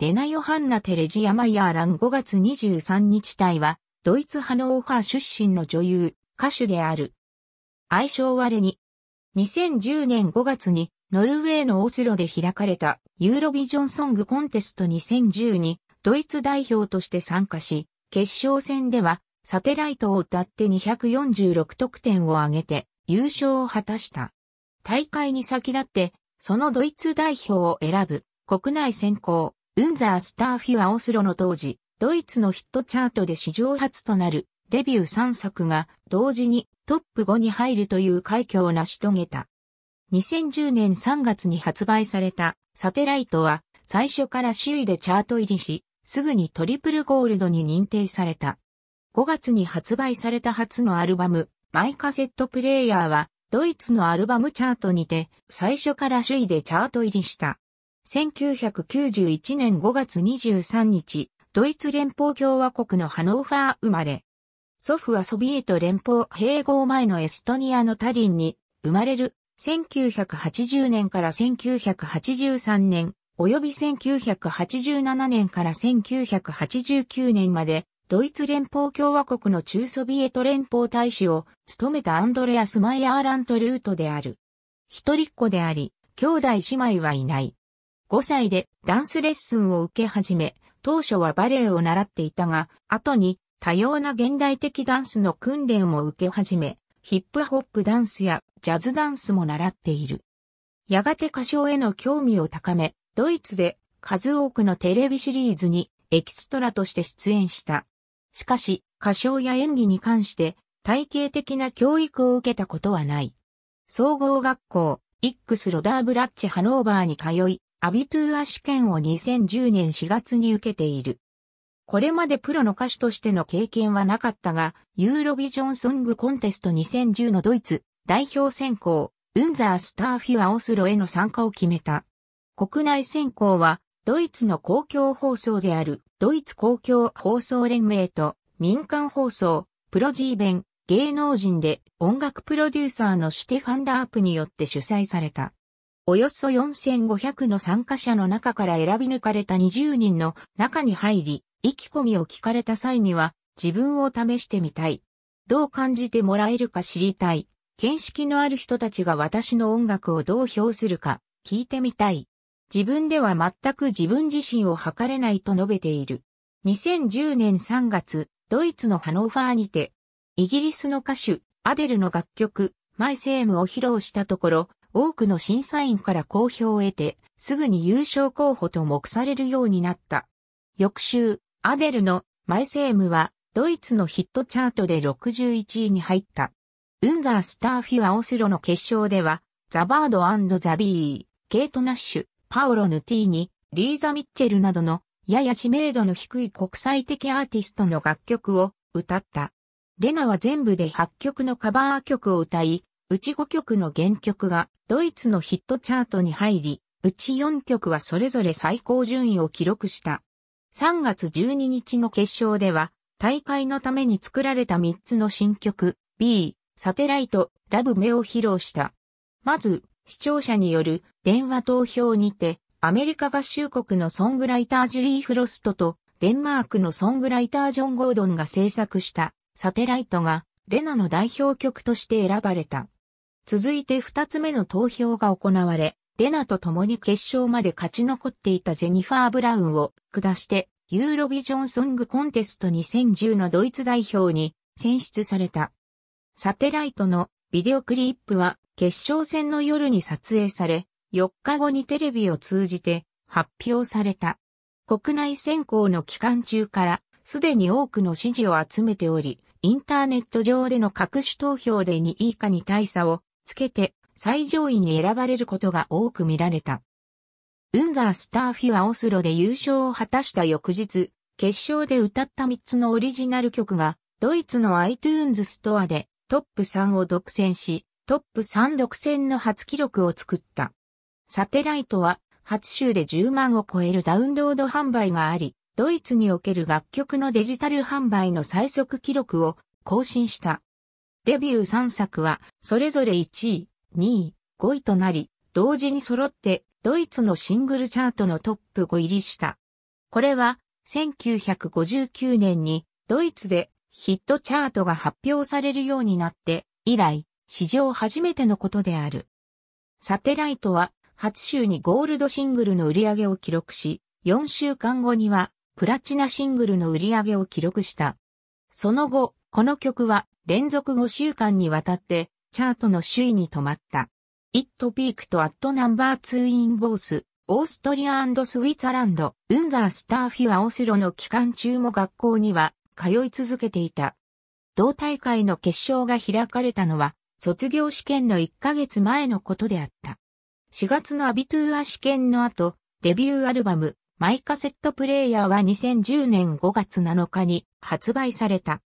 レナ・ヨハンナ・テレジア・マイヤーラン5月23日隊は、ドイツ・派のーファー出身の女優、歌手である。愛称割れに。2010年5月に、ノルウェーのオスロで開かれた、ユーロビジョンソングコンテスト2010に、ドイツ代表として参加し、決勝戦では、サテライトを歌って246得点を挙げて、優勝を果たした。大会に先立って、そのドイツ代表を選ぶ、国内選考、ウンザースターフィアオスロの当時、ドイツのヒットチャートで史上初となるデビュー3作が同時にトップ5に入るという快挙を成し遂げた。2010年3月に発売されたサテライトは最初から首位でチャート入りし、すぐにトリプルゴールドに認定された。5月に発売された初のアルバム、マイカセットプレイヤーは、ドイツのアルバムチャートにて、最初から首位でチャート入りした。1991年5月23日、ドイツ連邦共和国のハノーファー生まれ。祖父はソビエト連邦併合前のエストニアのタリンに生まれる1980年から1983年、及び1987年から1989年まで、ドイツ連邦共和国の中ソビエト連邦大使を務めたアンドレアス・マイアーラント・ルートである。一人っ子であり、兄弟姉妹はいない。5歳でダンスレッスンを受け始め、当初はバレエを習っていたが、後に多様な現代的ダンスの訓練を受け始め、ヒップホップダンスやジャズダンスも習っている。やがて歌唱への興味を高め、ドイツで数多くのテレビシリーズにエキストラとして出演した。しかし、歌唱や演技に関して体系的な教育を受けたことはない。総合学校、イックス・ロダーブラッチ・ハノーバーに通い、アビトゥーア試験を2010年4月に受けている。これまでプロの歌手としての経験はなかったが、ユーロビジョンソングコンテスト2010のドイツ代表選考、ウンザースターフィアオスロへの参加を決めた。国内選考は、ドイツの公共放送である、ドイツ公共放送連盟と民間放送、プロジーベン、芸能人で音楽プロデューサーのシュテファンダープによって主催された。およそ4500の参加者の中から選び抜かれた20人の中に入り、意気込みを聞かれた際には、自分を試してみたい。どう感じてもらえるか知りたい。見識のある人たちが私の音楽をどう評するか、聞いてみたい。自分では全く自分自身を測れないと述べている。2010年3月、ドイツのハノーファーにて、イギリスの歌手、アデルの楽曲、マイセームを披露したところ、多くの審査員から好評を得て、すぐに優勝候補と目されるようになった。翌週、アデルのマイセームはドイツのヒットチャートで61位に入った。ウンザースターフィアオスロの決勝では、ザバードザビー、ケイト・ナッシュ、パオロ・ヌティーニ、リーザ・ミッチェルなどのやや知名度の低い国際的アーティストの楽曲を歌った。レナは全部で8曲のカバー曲を歌い、うち5曲の原曲がドイツのヒットチャートに入り、うち4曲はそれぞれ最高順位を記録した。3月12日の決勝では、大会のために作られた3つの新曲、B、サテライト、ラブメを披露した。まず、視聴者による電話投票にて、アメリカ合衆国のソングライタージュリー・フロストと、デンマークのソングライタージョン・ゴードンが制作した、サテライトが、レナの代表曲として選ばれた。続いて2つ目の投票が行われ、レナと共に決勝まで勝ち残っていたジェニファー・ブラウンを下して、ユーロビジョンソングコンテスト2010のドイツ代表に選出された。サテライトのビデオクリップは決勝戦の夜に撮影され、4日後にテレビを通じて発表された。国内選考の期間中からすでに多くの支持を集めており、インターネット上での各種投票で2位以下に大差をつけて最上位に選ばれることが多く見られた。ウンザースターフィアオスロで優勝を果たした翌日、決勝で歌った3つのオリジナル曲が、ドイツの iTunes ストアでトップ3を独占し、トップ3独占の初記録を作った。サテライトは、初週で10万を超えるダウンロード販売があり、ドイツにおける楽曲のデジタル販売の最速記録を更新した。デビュー3作は、それぞれ1位、2位、5位となり、同時に揃って、ドイツのシングルチャートのトップ5入りした。これは、1959年に、ドイツでヒットチャートが発表されるようになって、以来、史上初めてのことである。サテライトは、初週にゴールドシングルの売り上げを記録し、4週間後には、プラチナシングルの売り上げを記録した。その後、この曲は、連続5週間にわたってチャートの首位に止まった。イットピークとアットナンバー2インボース、オーストリアスウィツランド、ウンザースターフィアオスロの期間中も学校には通い続けていた。同大会の決勝が開かれたのは、卒業試験の1ヶ月前のことであった。4月のアビトゥーア試験の後、デビューアルバム、マイカセットプレイヤーは2010年5月7日に発売された。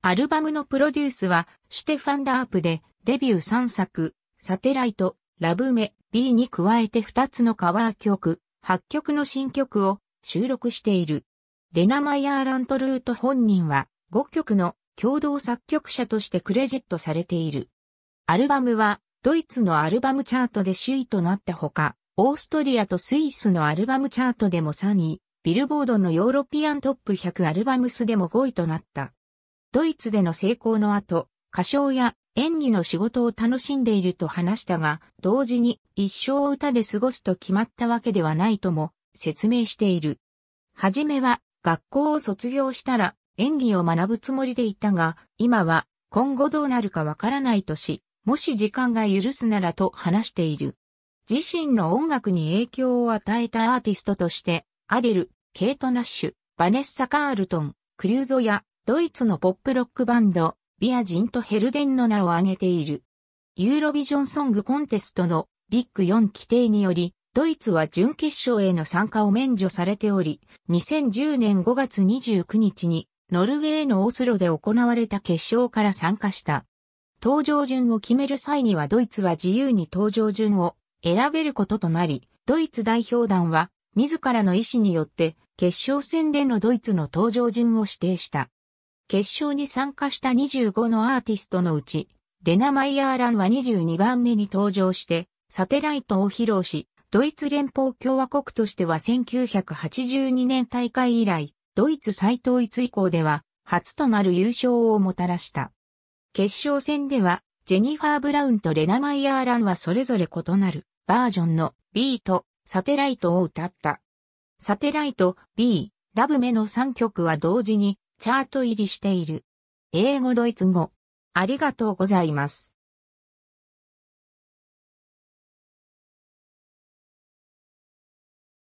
アルバムのプロデュースは、シュテファン・ラープで、デビュー3作、サテライト、ラブメ、B に加えて2つのカバー曲、8曲の新曲を収録している。レナ・マイヤー・ラントルート本人は、5曲の共同作曲者としてクレジットされている。アルバムは、ドイツのアルバムチャートで首位となったほか、オーストリアとスイスのアルバムチャートでも3位、ビルボードのヨーロピアントップ100アルバムスでも5位となった。ドイツでの成功の後、歌唱や演技の仕事を楽しんでいると話したが、同時に一生を歌で過ごすと決まったわけではないとも説明している。はじめは学校を卒業したら演技を学ぶつもりでいたが、今は今後どうなるかわからないとし、もし時間が許すならと話している。自身の音楽に影響を与えたアーティストとして、アデル、ケイト・ナッシュ、バネッサ・カールトン、クリューゾやドイツのポップロックバンド、ビアジンとヘルデンの名を挙げている。ユーロビジョンソングコンテストのビッグ4規定により、ドイツは準決勝への参加を免除されており、2010年5月29日に、ノルウェーのオスロで行われた決勝から参加した。登場順を決める際にはドイツは自由に登場順を選べることとなり、ドイツ代表団は自らの意思によって決勝戦でのドイツの登場順を指定した。決勝に参加した25のアーティストのうち、レナ・マイヤーランは22番目に登場して、サテライトを披露し、ドイツ連邦共和国としては1982年大会以来、ドイツ再統一以降では、初となる優勝をもたらした。決勝戦では、ジェニファー・ブラウンとレナ・マイヤーランはそれぞれ異なるバージョンの B とサテライトを歌った。サテライト B、ラブメの3曲は同時にチャート入りしている。英語ドイツ語。ありがとうございます。